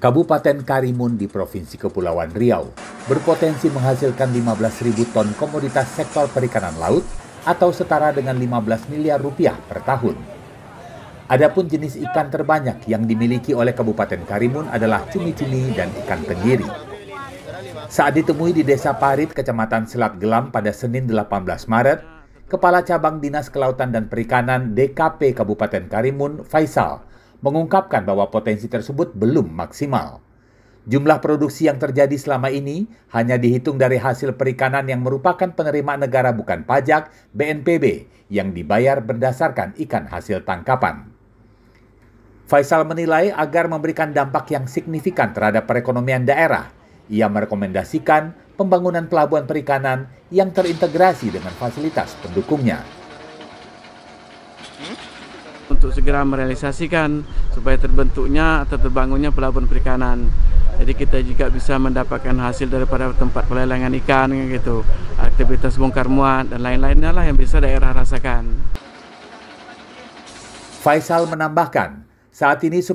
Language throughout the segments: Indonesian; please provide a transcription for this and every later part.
Kabupaten Karimun di Provinsi Kepulauan Riau berpotensi menghasilkan 15.000 ton komoditas sektor perikanan laut atau setara dengan 15 miliar rupiah per tahun. Adapun jenis ikan terbanyak yang dimiliki oleh Kabupaten Karimun adalah cumi-cumi dan ikan tenggiri. Saat ditemui di Desa Parit, Kecamatan Selat Gelam pada Senin 18 Maret, Kepala Cabang Dinas Kelautan dan Perikanan DKP Kabupaten Karimun, Faisal, mengungkapkan bahwa potensi tersebut belum maksimal. Jumlah produksi yang terjadi selama ini hanya dihitung dari hasil perikanan yang merupakan penerimaan negara bukan pajak BNPB yang dibayar berdasarkan ikan hasil tangkapan. Faisal menilai agar memberikan dampak yang signifikan terhadap perekonomian daerah, ia merekomendasikan pembangunan pelabuhan perikanan yang terintegrasi dengan fasilitas pendukungnya. Untuk segera merealisasikan supaya terbentuknya atau terbangunnya pelabuhan perikanan. Jadi kita juga bisa mendapatkan hasil daripada tempat pelelangan ikan gitu, aktivitas bongkar muat dan lain-lainnya lah yang bisa daerah rasakan. Faisal menambahkan, saat ini 10.000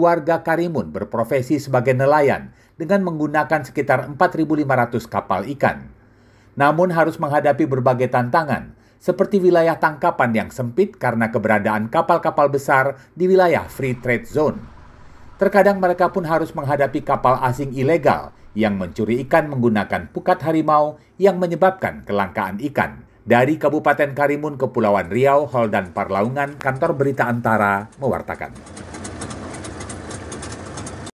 warga Karimun berprofesi sebagai nelayan dengan menggunakan sekitar 4.500 kapal ikan. Namun harus menghadapi berbagai tantangan, seperti wilayah tangkapan yang sempit karena keberadaan kapal-kapal besar di wilayah Free Trade Zone. Terkadang mereka pun harus menghadapi kapal asing ilegal yang mencuri ikan menggunakan pukat harimau yang menyebabkan kelangkaan ikan. Dari Kabupaten Karimun, Kepulauan Riau, Hol dan Parlaungan, kantor berita Antara mewartakan.